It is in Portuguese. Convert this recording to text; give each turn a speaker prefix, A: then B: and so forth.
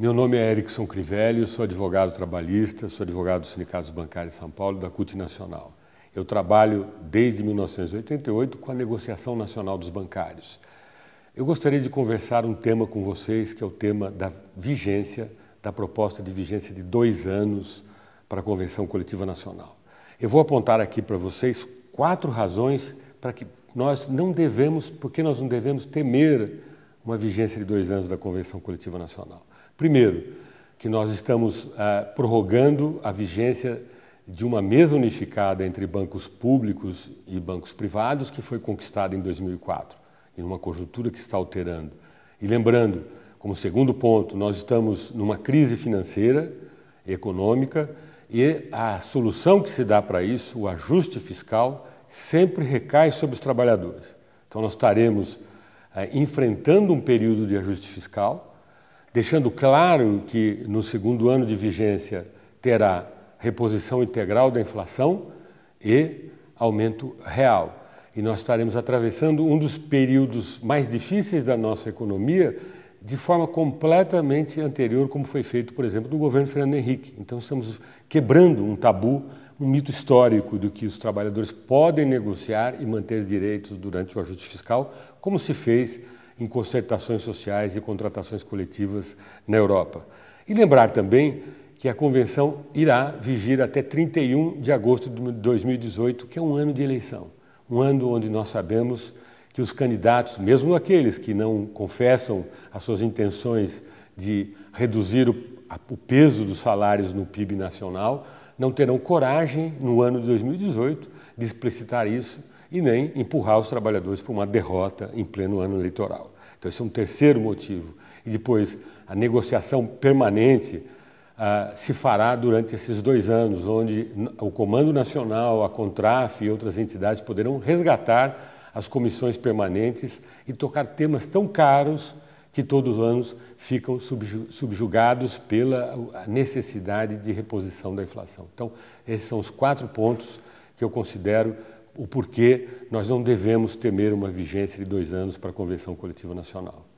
A: Meu nome é Erickson Crivelli, eu sou advogado trabalhista, sou advogado dos sindicatos bancários de São Paulo da CUT Nacional. Eu trabalho desde 1988 com a negociação nacional dos bancários. Eu gostaria de conversar um tema com vocês que é o tema da vigência, da proposta de vigência de dois anos para a Convenção Coletiva Nacional. Eu vou apontar aqui para vocês quatro razões para que nós não devemos, porque nós não devemos temer uma vigência de dois anos da Convenção Coletiva Nacional. Primeiro, que nós estamos ah, prorrogando a vigência de uma mesa unificada entre bancos públicos e bancos privados que foi conquistada em 2004, em uma conjuntura que está alterando. E lembrando, como segundo ponto, nós estamos numa crise financeira, econômica, e a solução que se dá para isso, o ajuste fiscal, sempre recai sobre os trabalhadores. Então nós estaremos eh, enfrentando um período de ajuste fiscal, deixando claro que no segundo ano de vigência terá reposição integral da inflação e aumento real. E nós estaremos atravessando um dos períodos mais difíceis da nossa economia de forma completamente anterior, como foi feito, por exemplo, no governo Fernando Henrique. Então, estamos quebrando um tabu um mito histórico de que os trabalhadores podem negociar e manter direitos durante o ajuste fiscal, como se fez em concertações sociais e contratações coletivas na Europa. E lembrar também que a convenção irá vigir até 31 de agosto de 2018, que é um ano de eleição, um ano onde nós sabemos que os candidatos, mesmo aqueles que não confessam as suas intenções de reduzir o peso dos salários no PIB nacional, não terão coragem, no ano de 2018, de explicitar isso e nem empurrar os trabalhadores para uma derrota em pleno ano eleitoral. Então, esse é um terceiro motivo. E depois, a negociação permanente ah, se fará durante esses dois anos, onde o Comando Nacional, a Contraf e outras entidades poderão resgatar as comissões permanentes e tocar temas tão caros que todos os anos ficam subjugados pela necessidade de reposição da inflação. Então, esses são os quatro pontos que eu considero o porquê nós não devemos temer uma vigência de dois anos para a Convenção Coletiva Nacional.